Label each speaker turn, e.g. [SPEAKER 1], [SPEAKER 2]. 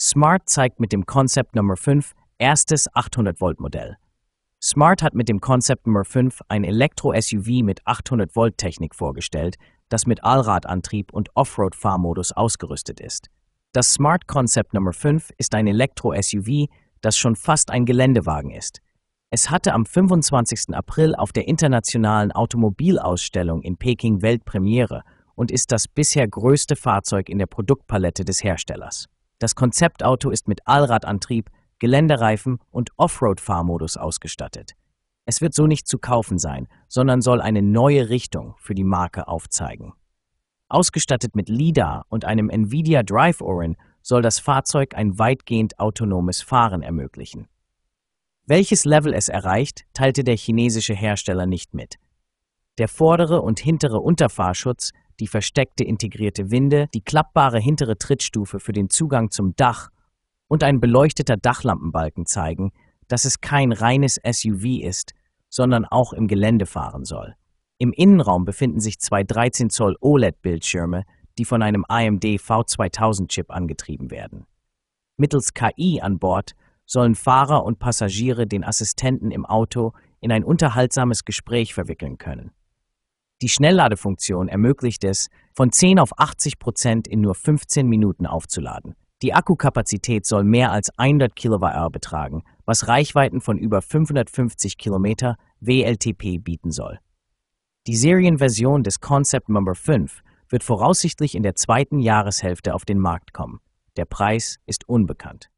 [SPEAKER 1] Smart zeigt mit dem Concept Nummer 5 erstes 800-Volt-Modell. Smart hat mit dem Concept Nummer 5 ein Elektro-SUV mit 800-Volt-Technik vorgestellt, das mit Allradantrieb und Offroad-Fahrmodus ausgerüstet ist. Das Smart Concept Nummer 5 ist ein Elektro-SUV, das schon fast ein Geländewagen ist. Es hatte am 25. April auf der internationalen Automobilausstellung in Peking Weltpremiere und ist das bisher größte Fahrzeug in der Produktpalette des Herstellers. Das Konzeptauto ist mit Allradantrieb, Geländereifen und Offroad-Fahrmodus ausgestattet. Es wird so nicht zu kaufen sein, sondern soll eine neue Richtung für die Marke aufzeigen. Ausgestattet mit LIDAR und einem Nvidia Drive Orin soll das Fahrzeug ein weitgehend autonomes Fahren ermöglichen. Welches Level es erreicht, teilte der chinesische Hersteller nicht mit. Der vordere und hintere Unterfahrschutz, die versteckte integrierte Winde, die klappbare hintere Trittstufe für den Zugang zum Dach und ein beleuchteter Dachlampenbalken zeigen, dass es kein reines SUV ist, sondern auch im Gelände fahren soll. Im Innenraum befinden sich zwei 13 Zoll OLED-Bildschirme, die von einem AMD V2000-Chip angetrieben werden. Mittels KI an Bord sollen Fahrer und Passagiere den Assistenten im Auto in ein unterhaltsames Gespräch verwickeln können. Die Schnellladefunktion ermöglicht es, von 10 auf 80 Prozent in nur 15 Minuten aufzuladen. Die Akkukapazität soll mehr als 100 kWh betragen, was Reichweiten von über 550 Kilometer WLTP bieten soll. Die Serienversion des Concept Number 5 wird voraussichtlich in der zweiten Jahreshälfte auf den Markt kommen. Der Preis ist unbekannt.